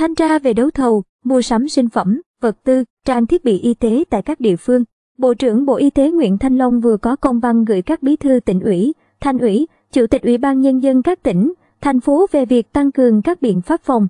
Thanh tra về đấu thầu, mua sắm sinh phẩm, vật tư, trang thiết bị y tế tại các địa phương. Bộ trưởng Bộ Y tế Nguyễn Thanh Long vừa có công văn gửi các bí thư tỉnh ủy, thành ủy, chủ tịch ủy ban nhân dân các tỉnh, thành phố về việc tăng cường các biện pháp phòng,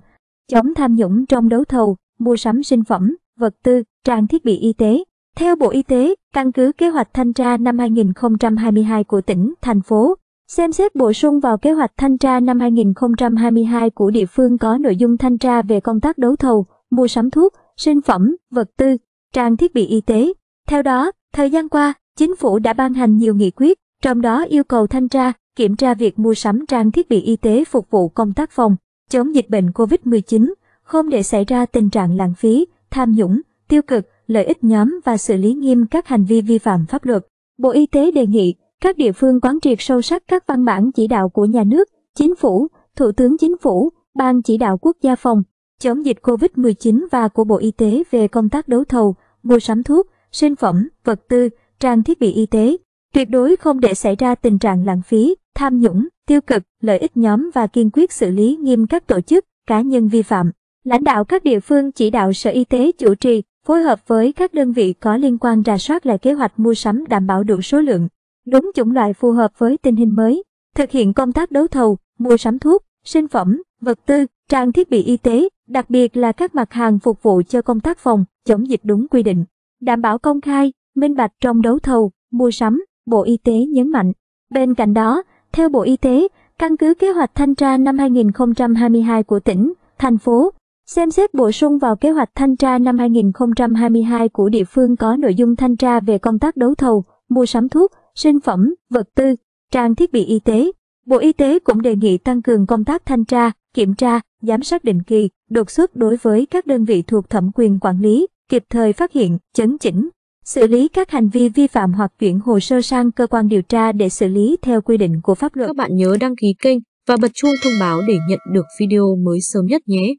chống tham nhũng trong đấu thầu, mua sắm sinh phẩm, vật tư, trang thiết bị y tế. Theo Bộ Y tế, căn cứ kế hoạch thanh tra năm 2022 của tỉnh, thành phố, xem xét bổ sung vào kế hoạch thanh tra năm 2022 của địa phương có nội dung thanh tra về công tác đấu thầu, mua sắm thuốc, sinh phẩm, vật tư, trang thiết bị y tế. Theo đó, thời gian qua, chính phủ đã ban hành nhiều nghị quyết, trong đó yêu cầu thanh tra, kiểm tra việc mua sắm trang thiết bị y tế phục vụ công tác phòng, chống dịch bệnh COVID-19, không để xảy ra tình trạng lãng phí, tham nhũng, tiêu cực, lợi ích nhóm và xử lý nghiêm các hành vi vi phạm pháp luật. Bộ Y tế đề nghị các địa phương quán triệt sâu sắc các văn bản chỉ đạo của nhà nước, chính phủ, thủ tướng chính phủ, ban chỉ đạo quốc gia phòng, chống dịch COVID-19 và của Bộ Y tế về công tác đấu thầu, mua sắm thuốc, sinh phẩm, vật tư, trang thiết bị y tế. Tuyệt đối không để xảy ra tình trạng lãng phí, tham nhũng, tiêu cực, lợi ích nhóm và kiên quyết xử lý nghiêm các tổ chức, cá nhân vi phạm. Lãnh đạo các địa phương chỉ đạo Sở Y tế chủ trì, phối hợp với các đơn vị có liên quan rà soát lại kế hoạch mua sắm đảm bảo đủ số lượng, đúng chủng loại phù hợp với tình hình mới, thực hiện công tác đấu thầu, mua sắm thuốc, sinh phẩm, vật tư, trang thiết bị y tế, đặc biệt là các mặt hàng phục vụ cho công tác phòng, chống dịch đúng quy định. Đảm bảo công khai, minh bạch trong đấu thầu, mua sắm, Bộ Y tế nhấn mạnh. Bên cạnh đó, theo Bộ Y tế, căn cứ kế hoạch thanh tra năm 2022 của tỉnh, thành phố, xem xét bổ sung vào kế hoạch thanh tra năm 2022 của địa phương có nội dung thanh tra về công tác đấu thầu, mua sắm thuốc, sinh phẩm, vật tư, trang thiết bị y tế. Bộ Y tế cũng đề nghị tăng cường công tác thanh tra, kiểm tra, giám sát định kỳ, đột xuất đối với các đơn vị thuộc thẩm quyền quản lý, kịp thời phát hiện, chấn chỉnh, xử lý các hành vi vi phạm hoặc chuyển hồ sơ sang cơ quan điều tra để xử lý theo quy định của pháp luật. Các bạn nhớ đăng ký kênh và bật chuông thông báo để nhận được video mới sớm nhất nhé.